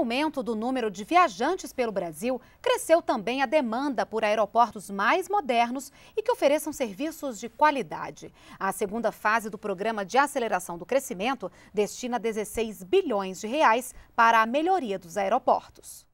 aumento do número de viajantes pelo Brasil, cresceu também a demanda por aeroportos mais modernos e que ofereçam serviços de qualidade. A segunda fase do Programa de Aceleração do Crescimento destina 16 bilhões de reais para a melhoria dos aeroportos.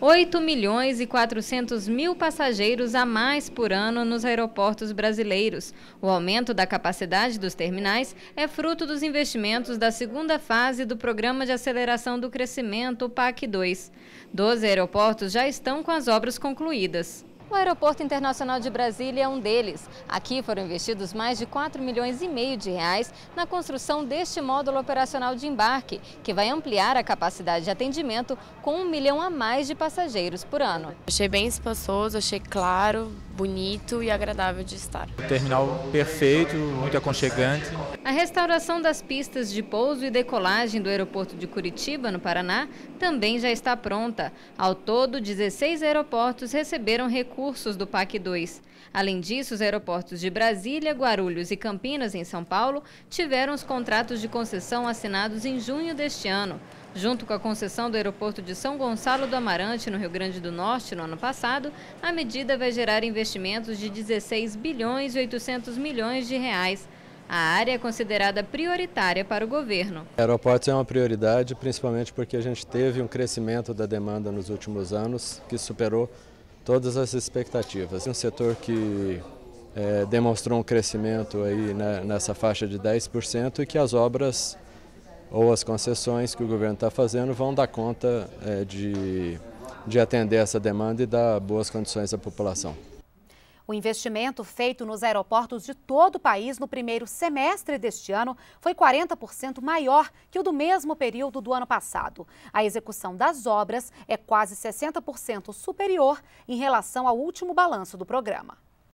8 milhões e 400 mil passageiros a mais por ano nos aeroportos brasileiros. O aumento da capacidade dos terminais é fruto dos investimentos da segunda fase do Programa de Aceleração do Crescimento, o PAC 2. Doze aeroportos já estão com as obras concluídas. O Aeroporto Internacional de Brasília é um deles. Aqui foram investidos mais de 4 milhões e meio de reais na construção deste módulo operacional de embarque, que vai ampliar a capacidade de atendimento com um milhão a mais de passageiros por ano. Achei bem espaçoso, achei claro, bonito e agradável de estar. Terminal perfeito, muito aconchegante. A restauração das pistas de pouso e decolagem do aeroporto de Curitiba, no Paraná, também já está pronta. Ao todo, 16 aeroportos receberam recursos do PAC 2. Além disso, os aeroportos de Brasília, Guarulhos e Campinas, em São Paulo, tiveram os contratos de concessão assinados em junho deste ano. Junto com a concessão do aeroporto de São Gonçalo do Amarante, no Rio Grande do Norte, no ano passado, a medida vai gerar investimentos de 16 bilhões e 800 milhões de reais. A área é considerada prioritária para o governo. Aeroportos é uma prioridade, principalmente porque a gente teve um crescimento da demanda nos últimos anos que superou todas as expectativas. Um setor que é, demonstrou um crescimento aí né, nessa faixa de 10% e que as obras ou as concessões que o governo está fazendo vão dar conta é, de, de atender essa demanda e dar boas condições à população. O investimento feito nos aeroportos de todo o país no primeiro semestre deste ano foi 40% maior que o do mesmo período do ano passado. A execução das obras é quase 60% superior em relação ao último balanço do programa.